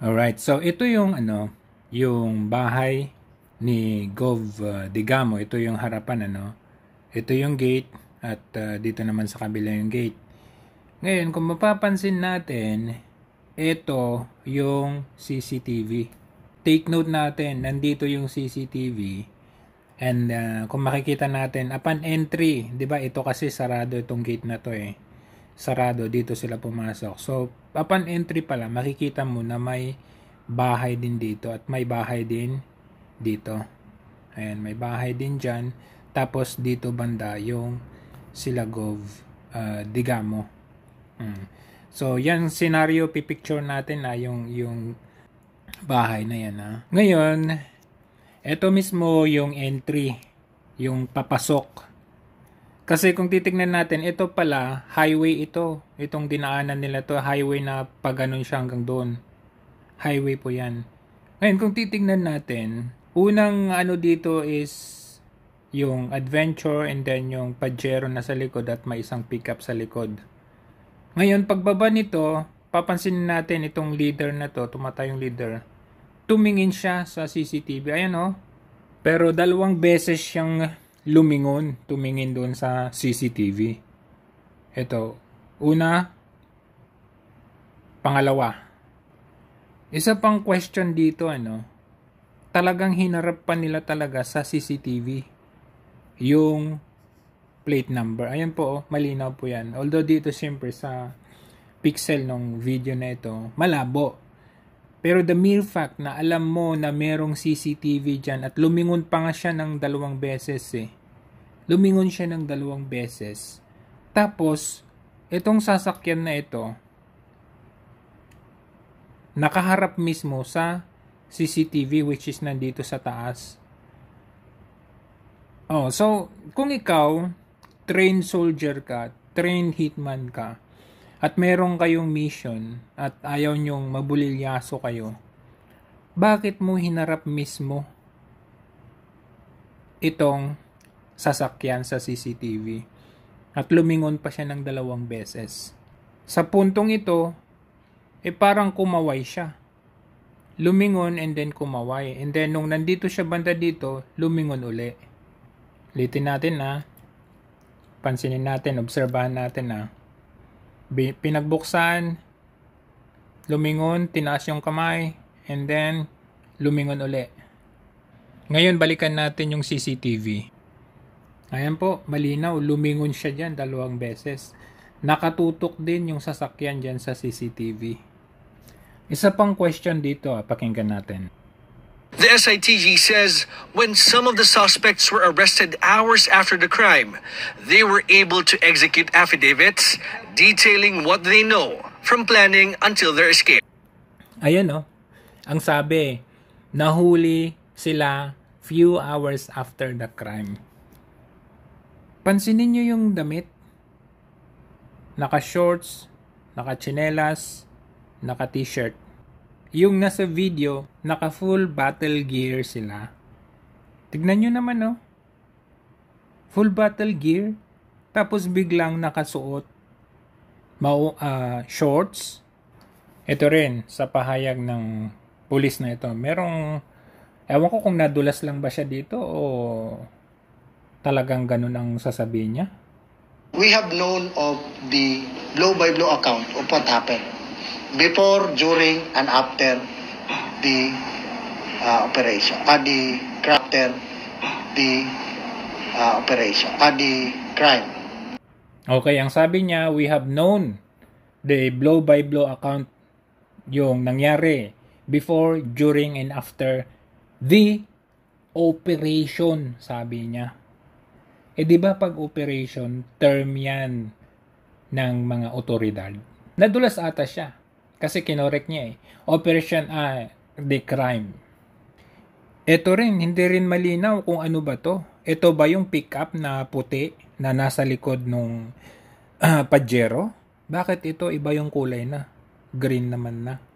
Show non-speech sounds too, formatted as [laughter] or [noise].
Alright, so ito yung ano, yung bahay ni Gov uh, Digamo. Ito yung harapan ano. Ito yung gate at uh, dito naman sa kabila yung gate. Ngayon, kung mapapansin natin, ito yung CCTV. Take note natin, nandito yung CCTV. And uh, kung makikita natin, upon entry, 'di ba? Ito kasi sarado itong gate na to eh sarado, dito sila pumasok. So, upon entry pala, makikita mo na may bahay din dito at may bahay din dito. Ayan, may bahay din dyan. Tapos, dito banda yung Silagov uh, Digamo. Mm. So, yan scenario pipicture natin na yung, yung bahay na yan. Ha? Ngayon, eto mismo yung entry, yung papasok kasi kung titignan natin, ito pala, highway ito. Itong dinaanan nila to highway na paganon siya hanggang doon. Highway po yan. Ngayon, kung titignan natin, unang ano dito is yung adventure and then yung pajero na sa likod at may isang pickup sa likod. Ngayon, pagbaba nito, papansin natin itong leader na to, tumatay yung leader. Tumingin siya sa CCTV. Ayan o. Oh. Pero dalawang beses siyang lumingon, tumingin doon sa CCTV. Ito, una, pangalawa. Isa pang question dito ano, talagang hinarap pa nila talaga sa CCTV yung plate number. Ayan po, oh, malinaw po yan. Although dito siyempre sa pixel ng video na ito, malabo. Pero the mere fact na alam mo na merong CCTV dyan at lumingon pa nga siya ng dalawang beses eh. Lumingon siya ng dalawang beses. Tapos, itong sasakyan na ito, nakaharap mismo sa CCTV which is nandito sa taas. Oh, so kung ikaw trained soldier ka, trained hitman ka, at meron kayong mission at ayaw nyong mabulilyaso kayo, bakit mo hinarap mismo itong sasakyan sa CCTV at lumingon pa siya ng dalawang beses. Sa puntong ito, eh parang kumaway siya. Lumingon and then kumaway. And then nung nandito siya banda dito, lumingon uli. Ulitin natin na. Ah. Pansinin natin, obserbahan natin na ah pinagbuksan, lumingon, tinaas yung kamay, and then lumingon uli. Ngayon, balikan natin yung CCTV. Ayan po, malinaw, lumingon siya dyan dalawang beses. Nakatutok din yung sasakyan dyan sa CCTV. Isa pang question dito, ah, pakinggan natin. The SITG says when some of the suspects were arrested hours after the crime, they were able to execute affidavits detailing what they know from planning until their escape. Ayun oh. Ang sabi, nahuli sila few hours after the crime. Pansinin niyo yung damit. Naka-shorts, naka-chinelas, naka-t-shirt. Yung nasa video, naka full battle gear sila. Tignan nyo naman no. Oh. Full battle gear. Tapos biglang nakasuot mau uh, shorts. Ito rin sa pahayag ng pulis na ito. Merong ewan ko kung nadulas lang ba siya dito o talagang ganun ang sasabihin niya. We have known of the blow by blow account of what happened before, during, and after the uh, operation, uh, the after the uh, operation, uh, the crime. Okay, ang sabi niya, we have known the blow-by-blow -blow account yung nangyari before, during, and after the operation, sabi niya. Eh di ba pag operation, term yan ng mga otoridad. Nadulas ata siya kasi kinorek niya eh. Operation, ah, the crime. Ito rin, hindi rin malinaw kung ano ba to. Ito ba yung pickup na puti na nasa likod nung uh, [clears throat] ah, Pajero? Bakit ito iba yung kulay na? Green naman na.